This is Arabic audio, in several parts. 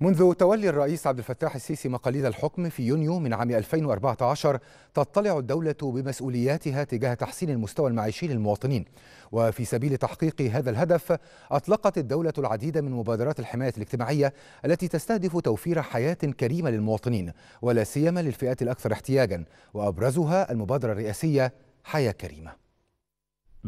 منذ تولي الرئيس عبد الفتاح السيسي مقاليد الحكم في يونيو من عام 2014 تطلع الدولة بمسؤولياتها تجاه تحسين المستوى المعيشي للمواطنين وفي سبيل تحقيق هذا الهدف أطلقت الدولة العديد من مبادرات الحماية الاجتماعية التي تستهدف توفير حياة كريمة للمواطنين ولا سيما للفئات الأكثر احتياجا وأبرزها المبادرة الرئاسية حياة كريمة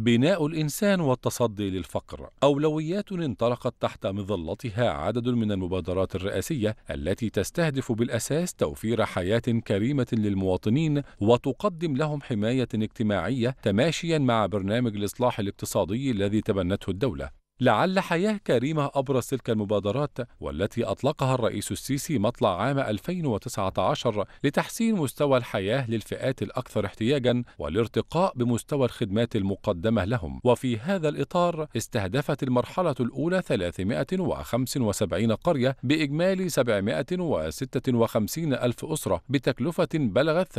بناء الإنسان والتصدي للفقر أولويات انطلقت تحت مظلتها عدد من المبادرات الرئاسية التي تستهدف بالأساس توفير حياة كريمة للمواطنين وتقدم لهم حماية اجتماعية تماشيا مع برنامج الإصلاح الاقتصادي الذي تبنته الدولة لعل حياة كريمة أبرز تلك المبادرات والتي أطلقها الرئيس السيسي مطلع عام 2019 لتحسين مستوى الحياة للفئات الأكثر احتياجا والارتقاء بمستوى الخدمات المقدمة لهم وفي هذا الإطار استهدفت المرحلة الأولى 375 قرية بإجمالي 756 ألف أسرة بتكلفة بلغت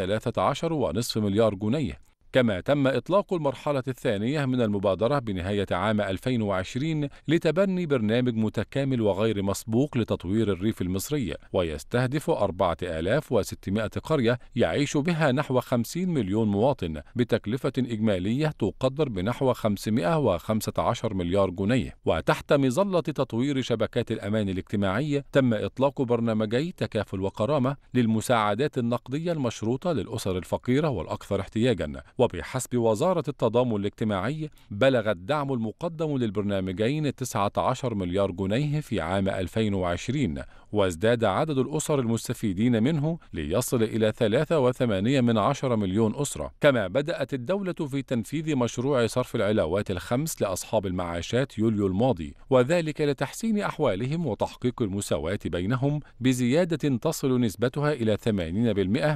13.5 مليار جنيه كما تم إطلاق المرحلة الثانية من المبادرة بنهاية عام 2020 لتبني برنامج متكامل وغير مسبوق لتطوير الريف المصري ويستهدف 4600 قرية يعيش بها نحو 50 مليون مواطن بتكلفة إجمالية تقدر بنحو 515 مليار جنيه وتحت مظلة تطوير شبكات الأمان الاجتماعي تم إطلاق برنامجي تكافل وكرامة للمساعدات النقدية المشروطة للأسر الفقيرة والأكثر احتياجا وبحسب وزارة التضامن الاجتماعي بلغ الدعم المقدم للبرنامجين 19 مليار جنيه في عام 2020 وازداد عدد الأسر المستفيدين منه ليصل إلى 3.8 من عشر مليون أسرة كما بدأت الدولة في تنفيذ مشروع صرف العلاوات الخمس لأصحاب المعاشات يوليو الماضي وذلك لتحسين أحوالهم وتحقيق المساواة بينهم بزيادة تصل نسبتها إلى 80%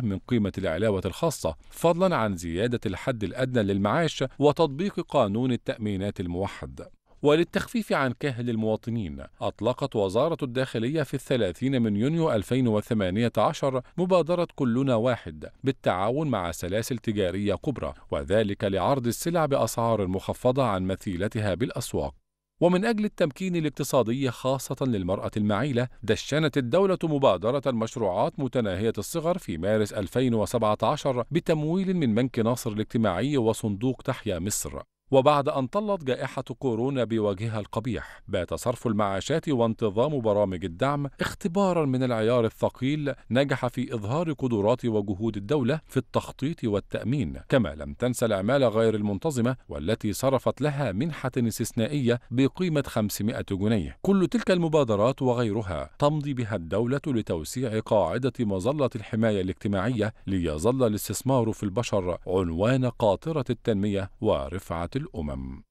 من قيمة العلاوة الخاصة فضلا عن زيادة الحد الأدنى للمعاش وتطبيق قانون التأمينات الموحد وللتخفيف عن كهل المواطنين أطلقت وزارة الداخلية في الثلاثين من يونيو 2018 مبادرة كلنا واحد بالتعاون مع سلاسل تجارية كبرى وذلك لعرض السلع بأسعار مخفضة عن مثيلتها بالأسواق ومن أجل التمكين الاقتصادي خاصة للمرأة المعيلة دشنت الدولة مبادرة المشروعات متناهية الصغر في مارس 2017 بتمويل من بنك ناصر الاجتماعي وصندوق تحيا مصر وبعد أن طلت جائحة كورونا بوجهها القبيح بات صرف المعاشات وانتظام برامج الدعم اختبارا من العيار الثقيل نجح في إظهار قدرات وجهود الدولة في التخطيط والتأمين كما لم تنسى العمالة غير المنتظمة والتي صرفت لها منحة استثنائية بقيمة 500 جنيه كل تلك المبادرات وغيرها تمضي بها الدولة لتوسيع قاعدة مظلة الحماية الاجتماعية ليظل الاستثمار في البشر عنوان قاطرة التنمية ورفعة الأمم